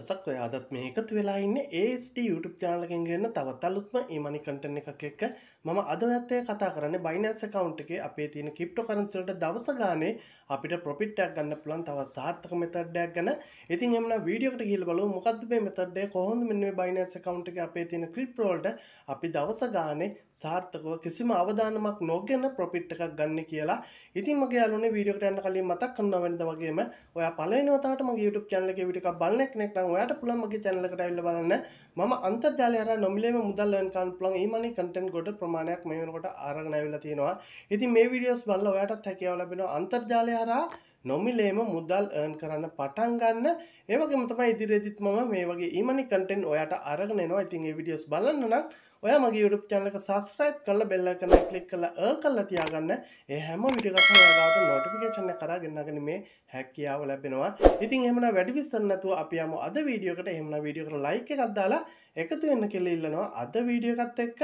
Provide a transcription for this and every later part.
දසක් ඔය අදත් මේ එකතු වෙලා ඉන්න ඒස්ට YouTube චානලකින් ගන්න තවත් අලුත්ම ඒමනි කටන එකක් එක්ක මම අදවත්තය කතා කරන්න බයිනස් කකවන්් එක අපේ තියෙන කිප්ට කරන්සල්ට දවස ගානේ අපිට පොපිට්ටක් ගන්න පුළන් තවත් සාර්ථක මෙතඩ්ඩයක් ගැන ඉතින් එම වීඩියෝට හිල් බලු මොකක්දබේ මෙතඩේ කොහොඳ මෙන්නේ බයිනස් කකවන්් එක අපේ තියෙන ක්‍රිප්රෝල්ට අපි දවස ගානේ සාර්ථකව කිසිම අවධානමක් නොගන්න පොපිට් එකක් ගන්න කියලා ඉතින් මගේ අලුනේ වීඩියෝට යන්න කලින් මතක් කන්නවෙනද වගේම ඔය පලනවතාට මගේ YouTube චැනල එක විටික බලන්නෙක් නෙක් නම් ඔයාට පුළුවන් මගේ channel එකට ඇවිල්ලා බලන්න. මම අන්තර්ජාලය හරහා නොමිලේම මුදල් ලර්න් කරන්න පුළුවන් e-money content කොට ප්‍රමාණයක් මේ වෙනකොට අරගෙන ඇවිල්ලා තියෙනවා. ඉතින් මේ videos බලලා ඔයාටත් හැකියාව ලැබෙනවා අන්තර්ජාලය හරහා නොමිලේම මුදල් එර්න් කරන්න පටන් ගන්න ඒ වගේම තමයි ඉදිරියේදීත් මම මේ වගේ ඊමනි කන්ටෙන්ට් ඔයාට අරගෙන එනවා. ඉතින් මේ වීඩියෝස් බලන්න නම් ඔයා මගේ YouTube channel එක subscribe කරලා bell icon එක click කරලා එර්න් කරලා තියාගන්න. ඒ හැම වීඩියෝ එකක්ම ඔයාලට notification එක කරා ගෙන්නගෙන මේ හැකියාව ලැබෙනවා. ඉතින් එහෙමනම් වැඩි විස්තර නැතුව අපි යමු අද වීඩියෝ එකට. එහෙමනම් වීඩියෝ එකට like එකක් දාලා එකතු වෙන්න කියලා ඉල්ලනවා. අද වීඩියෝ එකත් එක්ක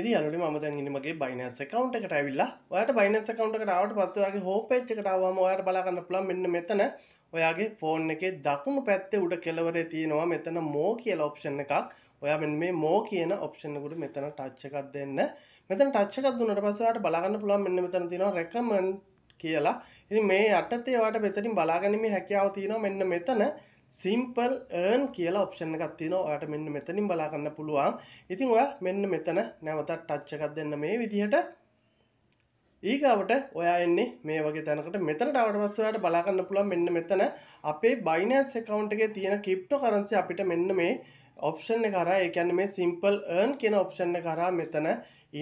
ඉදි අලුලි ම දැන්ගනිමගේ බයිනස් කකවන්ට එකට ඇවිල්ලා ඔයාට බයිනස් කකවන්ට ාවට පස්සවාගේ හෝපේච් එකටාවම ඔයාට බලාගන්න පුළන් මෙන්න මෙතන ඔයාගේ ෆෝන් එකේ දකුණු පැත්තේ උඩ කෙලවරේ තියෙනවා මෙතන මෝ කියල ඔප්ෂන් එකක් ඔයා මෙන් මේ මෝ කියන ඔප්ෂන්කුට මෙතන ටච්චකක් දෙන්න මෙතන ටච්චකක් දුන්නට පසවාට බලාගන්න පුළන් මෙන්න මෙතන තියෙනවා රැකමන් කියලා ඉති මේ අටතේ වාට මෙතරින් බලාගැනීම හැකියාව තියෙනවා මෙන්න මෙතන සිම්පල් ඒර්න් කියලා ඔප්ෂන් එකක් තියෙනවා ඔයාට මෙන්න මෙතනින් බලා ගන්න පුළුවන්. ඉතින් ඔයා මෙන්න මෙතන නැවතත් ටච් එකක් දෙන්න මේ විදිහට ඊගාවට ඔයා එන්නේ මේ වගේ තැනකට මෙතනට ආවට පස්සේ ඔයාට බලා ගන්න පුළුවන් මෙන්න මෙතන අපේ Binance account එකේ තියෙන cryptocurrency අපිට මෙන්න මේ ඔප්ෂන් එක කරා ඒ කියන්නේ මේ simple earn කියන ඔප්ෂන් එක කරා මෙතන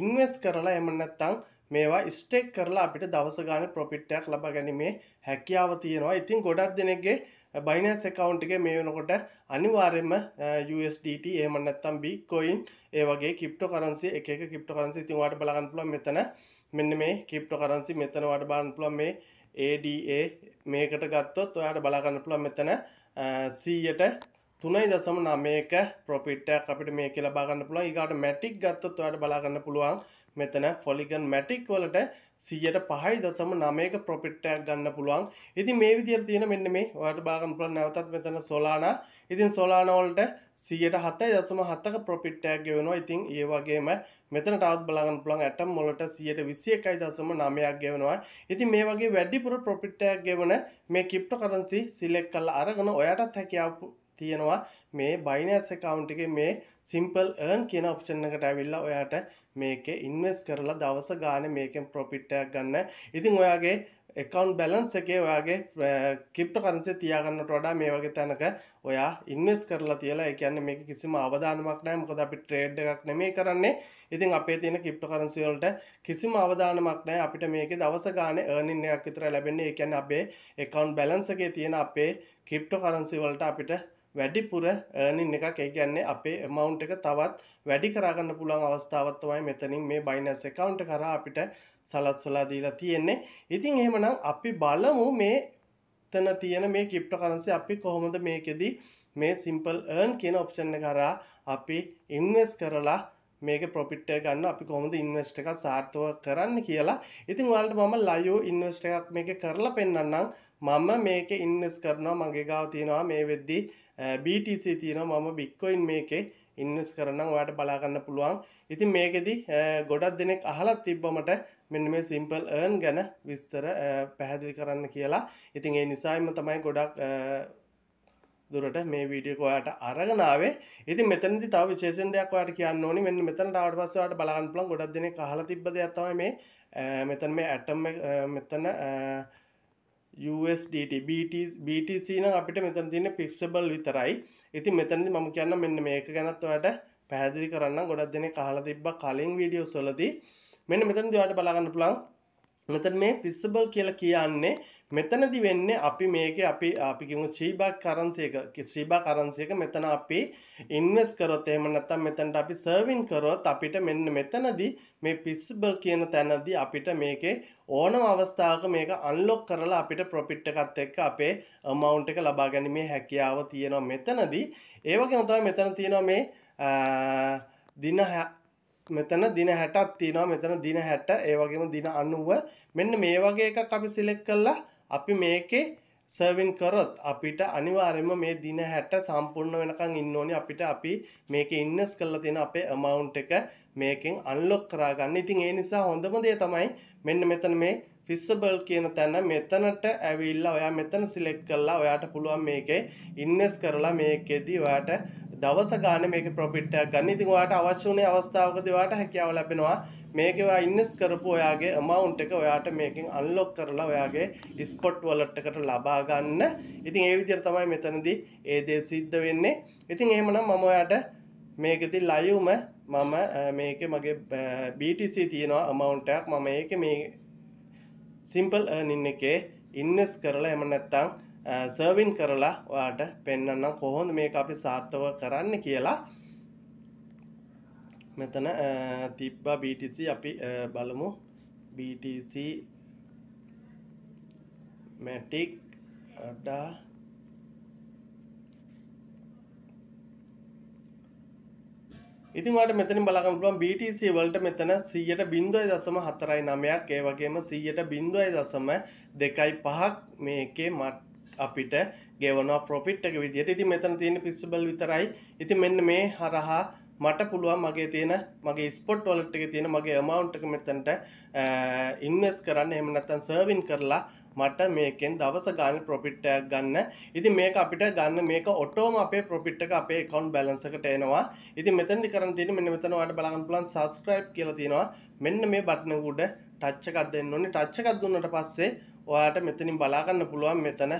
invest කරලා එහෙම නැත්නම් මේවා ස්ටේක් කරලා අපිට දවස ගානේ ප්‍රොෆිට් එකක් ලබා ගැනීමේ හැකියාව තියෙනවා. ඉතින් ගොඩක් දෙනෙක්ගේ බයිනස් එකකවන්් එක මේ වෙනකොට අනිවාර්යෙන්ම USDT එහෙම නැත්නම් Bitcoin ඒ වගේ ක්‍රිප්ටෝ කරන්සි එක එක ක්‍රිප්ටෝ කරන්සි ඉතින් ඔයාලට බලගන්න පුළුවන් මෙතන මෙන්න මේ ක්‍රිප්ටෝ කරන්සි මෙතන ඔයාලට බලන්න පුළුවන් මේ ADA මේකට ගත්තොත් ඔයාලට බලගන්න පුළුවන් මෙතන 100ට තුනයි දසම නමයක ප්‍රොපිට්ටයක් අපිට මේක ලබාගන්න පුළුවන් ඒකට මැටික් ගත්තත් ඔයාට බලාගන්න පුළුවන් මෙතන ෆොලිගන් මැටික් වලට සියයට පහයි දසම නමයක ප්‍රොපිට්ටයක් ගන්න පුළුවන් ඉතින් මේ විදියට තියෙන මෙන්න මේ ඔයාට බාගන්න පුළුවන් නැවතත් මෙතන සොලානා ඉතින් සොලානා වලට සියයට හතයි දසම හතක ප්‍රොපිට්ටයක් ගෙවෙනවා ඉතින් ඒ වගේම මෙතන ටවත් බලාගන්න පුළුවන් ඇටම් වලට සියයට විසි එකයි දසම නමයක් ගෙවෙනවා ඉතින් මේ වගේ වැඩිපුර ප්‍රොපිට්ටයක් ගෙවන මේ කිප්ට කරන්සි සිලෙක් කල්ලා අරගෙන ඔයාටත් හැකියාව තියෙනවා මේ බයිනස් account එකේ මේ simple earn කියන option එකට ඇවිල්ලා ඔයාට මේකේ invest කරලා දවස ගානේ මේකෙන් profit එකක් ගන්න. ඉතින් ඔයාගේ account balance එකේ ඔයාගේ cryptocurrency තියාගන්නට වඩා මේ වගේ තැනක ඔයා invest කරලා තියලා ඒ කියන්නේ මේක කිසිම අවදානමක් නැහැ. මොකද අපි trade එකක් නෙමෙයි කරන්නේ. ඉතින් අපේ තියෙන cryptocurrency වලට කිසිම අවදානමක් නැහැ. අපිට මේකේ දවස ගානේ earning එකක් විතර ලැබෙන්නේ. ඒ කියන්නේ අපේ account balance එකේ තියෙන අපේ cryptocurrency වලට අපිට වැඩිපුර ඒනින් එකක් ඒ කියන්නේ අපේ amount එක තවත් වැඩි කරගන්න පුළුවන් අවස්ථාවක් තමයි මෙතනින් මේ Binance account කරා අපිට සලස්වලා දීලා තියෙන්නේ. ඉතින් එහෙමනම් අපි බලමු මේ තන තියෙන මේ cryptocurrency අපි කොහොමද මේකෙදී මේ සිම්පල් ඒර්න් කියන ඔප්ෂන් එක කරා අපි ඉන්වෙස් කරලා මේක ප්‍රොපිට් එක ගන්න අපි කොහොමද ඉන්වෙස්ට් එකක් සාර්ථක කරන්න කියලා. ඉතින් ඔයාලට මම ලයිව් ඉන්වෙස්ට් එකක් මේක කරලා පෙන්නන්නම්. මම මේක ඉන්වෙස්ට් කරනවා මගේ ගාව තියෙනවා මේ වෙද්දී BTC තියෙනවා මම Bitcoin මේකේ ඉන්වස් කරනම් ඔයාට බලා ගන්න පුළුවන්. ඉතින් මේකෙදි ගොඩක් දෙනෙක් අහලා තිබ්බමට මෙන්න මේ සිම්පල් earn ගැන විස්තර පැහැදිලි කරන්න කියලා. ඉතින් ඒ නිසාම තමයි ගොඩක් දුරට මේ වීඩියෝ එක ඔයාලට අරගෙන ආවේ. ඉතින් මෙතනදි තව විශේෂයෙන් දෙයක් ඔයාලට කියන්න ඕනි. මෙන්න මෙතනට ආවට පස්සේ ඔයාලට බලා ගන්න පුළුවන් ගොඩක් දෙනෙක් අහලා තිබ්බ දෙයක් තමයි මේ මෙතන මේ ඇටම් මෙතන USDT BTC නම් අපිට මෙතන තියෙන පික්සබල් විතරයි. ඉතින් මෙතනදී මම කියන්න මෙන්න මේක ගැනත් ඔයාලට පැහැදිලි කරන්න ගොඩක් දෙනෙක් අහලා තිබ්බා කලින් වීඩියෝස් වලදී. මෙන්න මෙතනදී ඔයාලට බලා ගන්න පුළුවන් මෙතන මේ පිස්සබල් කියලා කියන්නේ මෙතනදි වෙන්නේ අපි මේකේ අපි අපි කියමු චීබා කරන්සි එක චීබා කරන්සි එක මෙතන අපි ඉන්වෙස්ට් කරොත් එහෙම නැත්නම් මෙතනට අපි සර්වින් කරොත් අපිට මෙන්න මෙතනදි මේ පිස්සබල් කියන තැනදී අපිට මේකේ ඕනම අවස්ථාවක මේක අන්ලොක් කරලා අපිට ප්‍රොෆිට් එකත් එක්ක අපේ amount එක ලබා ගැනීමේ හැකියාව තියෙනවා මෙතනදී ඒ වගේම තමයි මෙතන තියෙනවා මේ දින මෙතන දින 60ක් තියෙනවා මෙතන දින 60 ඒ වගේම දින 90 මෙන්න මේ වගේ එකක් අපි සිලෙක්ට් කරලා අපි මේකේ සර්වින් කරොත් අපිට අනිවාර්යයෙන්ම මේ දින 60 සම්පූර්ණ වෙනකන් ඉන්න ඕනේ අපිට අපි මේකේ ඉන්වෙස්ට් කරලා තියෙන අපේ amount එක මේකෙන් unlock කරගන්න. ඉතින් ඒ නිසා හොඳම දේ තමයි මෙන්න මෙතන මේ ෆිස්සබල් කියන තැන මෙතනට ඇවිල්ලා ඔයා මෙතන සිලෙක්ට් කරලා ඔයාට පුළුවන් මේකේ ඉන්වෙස්ට් කරලා මේකෙදී ඔයාට දවස ගාන මේක ප්‍රොෆිට් එකක් ගන්න. ඉතින් ඔයාලට අවශ්‍ය වුණේ අවස්ථාවකදී ඔයාලට හැකියාව ලැබෙනවා. මේකේ ඔයා ඉන්වෙස්ට් කරපු ඔයාගේ amount එක ඔයාට මේකෙන් unlock කරලා ඔයාගේ spot wallet එකට ලබා ගන්න. ඉතින් ඒ විදිහට තමයි මෙතනදී ඒ දේ සිද්ධ වෙන්නේ. ඉතින් එහෙමනම් මම ඔයාට මේකෙදී ලයිව්ම මම මේකේ මගේ BTC තියෙනවා amount එකක්. මම ඒකේ මේ simple earning එකේ ඉන්වෙස්ට් කරලා එහෙම නැත්නම් සර්වින් කරලා ඔයාට පෙන්වන්න කොහොමද මේක අපි සාර්ථක කරන්න කියලා මෙතන තිබ්බා BTC අපි බලමු BTC matic ada ඉතින් ඔයාලට මෙතනින් බලන්න පුළුවන් BTC වලට මෙතන 100.49ක් ඒ වගේම 100.25ක් මේකේ මට්ට අපිට ගෙවනවා ප්‍රොෆිට් එක විදිහට. ඉතින් මෙතන තියෙන පිස්සබල් විතරයි. ඉතින් මෙන්න මේ හරහා මට පුළුවන් මගේ තියෙන මගේ ස්පොට් වලට් එක තියෙන මගේ අමවුන්ට් එක මෙතනට ඉන්වෙස් කරන්න එහෙම නැත්නම් සර්වින් කරලා මට මේකෙන් දවස ගානේ ප්‍රොෆිට් එකක් ගන්න. ඉතින් මේක අපිට ගන්න මේක ඔටෝම අපේ ප්‍රොෆිට් එක අපේ account balance එකට එනවා. ඉතින් මෙතෙන්දි කරන්න තියෙන්නේ මෙන්න මෙතන ඔයාලට බලන්න පුළුවන් subscribe කියලා තියෙනවා. මෙන්න මේ බටන් එක උඩ ටච් එකක් දෙන්න ඕනේ. ටච් එකක් දුන්නට පස්සේ ඔයාට මෙතනින් බලාගන්න පුළුවන් මෙතන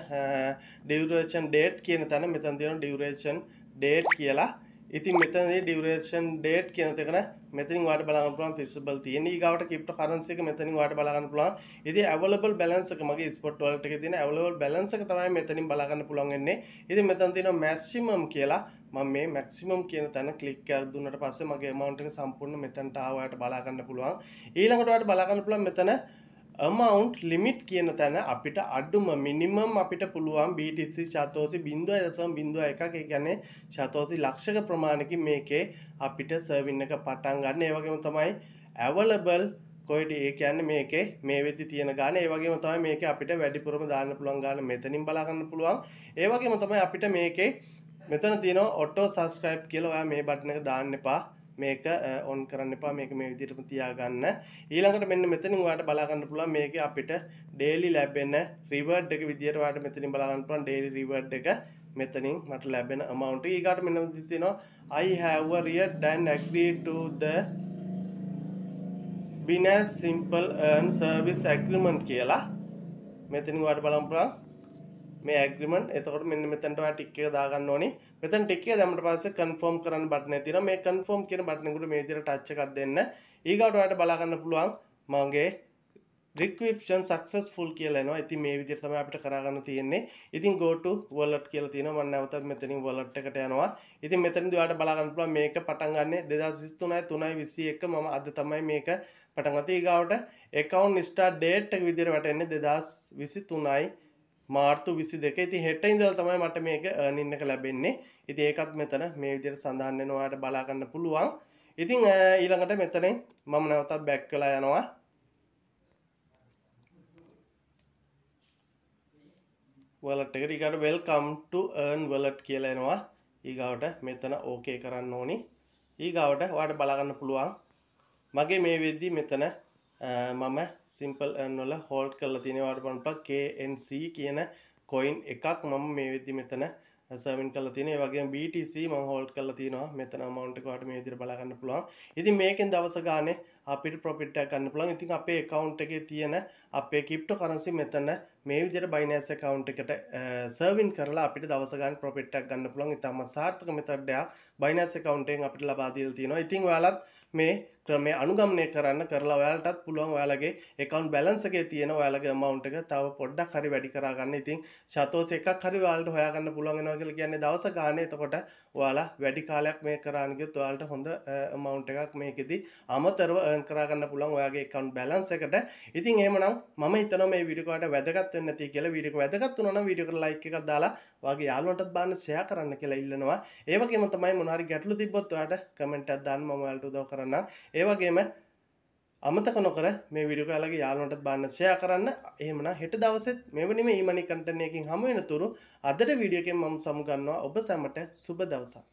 ඩියවරේෂන් ඩේට් කියන තැන මෙතන තියෙන ඩියවරේෂන් ඩේට් කියලා ඉතින් මෙතනදී ඩියවරේෂන් ඩේට් කියන තැන මෙතනින් ඔයාට බලාගන්න පුළුවන් ෆික්සබල් තියෙන ඊගාවට ක්‍රිප්ටෝ කරන්සි එක මෙතනින් ඔයාට බලාගන්න පුළුවන් ඉතින් අවේලබල් බැලන්ස් එක මගේ ස්පොට් වලට එකේ තියෙන අවේලබල් බැලන්ස් එක තමයි මෙතනින් බලාගන්න පුළුවන් වෙන්නේ ඉතින් මෙතන තියෙනවා මැක්සිමම් කියලා මම මේ මැක්සිමම් කියන තැන ක්ලික් කරලා දුන්නට පස්සේ මගේ amount එක සම්පූර්ණ මෙතනට ආවට බලාගන්න පුළුවන් ඊළඟට ඔයාට බලාගන්න පුළුවන් මෙතන amount limit කියන තැන අපිට අඩුම minimum අපිට පුළුවන් BTC ශතෝසි 0.01ක් ඒ කියන්නේ ශතෝසි ලක්ෂක ප්‍රමාණකින් මේකේ අපිට සර්වින් එක පටන් ගන්න. ඒ වගේම තමයි available කොයිට ඒ කියන්නේ මේකේ මේ වෙද්දි තියෙන ගාන ඒ වගේම තමයි මේක අපිට වැඩිපුරම දාන්න පුළුවන් ගාන මෙතනින් බලා ගන්න පුළුවන්. ඒ වගේම තමයි අපිට මේකේ මෙතන තියෙනවා auto subscribe කියලා ඔයා මේ බටන් එක දාන්න එපා. මේක ඔන් කරන්න එපා මේක මේ විදිහටම තියාගන්න ඊළඟට මෙන්න මෙතනින් ඔයාලට බලා ගන්න පුළුවන් මේක අපිට ඩේලි ලැබෙන රිවර්ඩ් එක විදිහට ඔයාලට මෙතනින් බලා ගන්න පුළුවන් ඩේලි රිවර්ඩ් එක මෙතනින් මට ලැබෙන amount එක ඊගාට මෙන්න මෙතන තියෙනවා I have read and agreed to the Binance Simple Earn Service Agreement කියලා මෙතනින් ඔයාලට බලන්න පුළුවන් මේ ඇග්‍රිමන්ට් එතකොට මෙන්න මෙතැන්ට ඔයා ටික් එක දාගන්න ඕනේ. මෙතන ටික් එක දැම්මට පස්සේ කන්ෆර්ම් කරන්න බටන් එක තියෙනවා. මේ කන්ෆර්ම් කියන බටන් එකට මේ විදිහට ටච් එකක් දෙන්න. ඊගාට ඔයාට බලා ගන්න පුළුවන් මගේ රික්විප්ෂන් සක්සස්ෆුල් කියලා එනවා. ඉතින් මේ විදිහට තමයි අපිට කරගන්න තියෙන්නේ. ඉතින් go to wallet කියලා තියෙනවා. මම නැවතත් මෙතනින් wallet එකට යනවා. ඉතින් මෙතනදී ඔයාලට බලා ගන්න පුළුවන් මේක පටන් ගන්නෙ 2023 3/21 මම අද තමයි මේක පටන් ගත්තේ. ඊගාවට account start date එක විදිහට වැටෙන්නේ 2023 මාර්තු විසි දෙක ඉති හෙට ඉඳල් තමයි මට මේක නින්න එක ලැබෙන්නේ ඉති ඒකත් මෙතන මේ විදියට සඳහන්නෙනවාට බලාගන්න පුළුවන් ඉතිං ඊළඟට මෙතනින් මම නැවතත් බැක් කලා යනවා වලට එක ඉකට වෙල්කම්ට ර්න් වලට් කියලෙනවා ඒගවට මෙතන ඕකේ කරන්න ඕනි ඒගවට වාට බලාගන්න පුළුවන් මගේ මේ වෙද්දි මෙතන මම සිම්පල් නොල හෝල්ඩ් කරලා තියෙනවාට පන්පක් KNC කියන කොයින් එකක් මම මේ වෙද්දි මෙතන සර්වින් කරලා තියෙනවා. ඒ වගේම BTC මම හෝල්ඩ් කරලා තියෙනවා. මෙතන amount එක වට මේ විදිහට බලා ගන්න පුළුවන්. ඉතින් මේකෙන් දවස ගානේ අපිට profit එකක් ගන්න පුළුවන්. ඉතින් අපේ account එකේ තියෙන අපේ cryptocurrency මෙතන මේ විදිහට Binance account එකට සර්වින් කරලා අපිට දවස ගානේ profit එකක් ගන්න පුළුවන්. ඉතින් අමත් සාර්ථක method එකක් Binance account එකෙන් අපිට ලබා දීලා තියෙනවා. ඉතින් ඔයාලත් මේ ක්‍රමය අනුගමනය කරන්න කරලා ඔයාලටත් පුළුවන් ඔයාලගේ account balance එකේ තියෙන ඔයාලගේ amount එක තව පොඩ්ඩක් හරි වැඩි කරගන්න. ඉතින් ශතෝස් එකක් හරි ඔයාලට හොයාගන්න පුළුවන් වෙනවා කියලා කියන්නේ දවස ගානේ. එතකොට ඔයාලා වැඩි කාලයක් මේ කරාන ගියොත් ඔයාලට හොඳ amount එකක් මේකෙදි අමතරව earn කරගන්න පුළුවන් ඔයාගේ account balance එකට. ඉතින් එහෙමනම් මම හිතනවා මේ වීඩියෝ එකට වැදගත් වෙන්න ඇති කියලා. වීඩියෝ එක වැදගත් වුණා නම් වීඩියෝ එකට like එකක් දාලා ඔයාගේ යාළුවන්ටත් බලන්න share කරන්න කියලා ඉල්ලනවා. ඒ වගේම තමයි මොනවා හරි ගැටලු තිබ්බොත් ඔයාලට comment එකක් දාන්න මම ඔයාලට උදව් කරන්න කරන්න ඒවගේම අමතක නොකර මේ විඩියෝ යාලගේ යාළුවන්ටත් බාන්න ෂෙයා කරන්න එහෙමනම් හෙට දවසෙත් මෙවැනි මේ ඊමනි කන්ටන්ට් එකකින් හමු වෙන තුරු අදට වීඩියෝ එකෙන් මම සමු ගන්නවා ඔබ සැමට සුබ දවසක්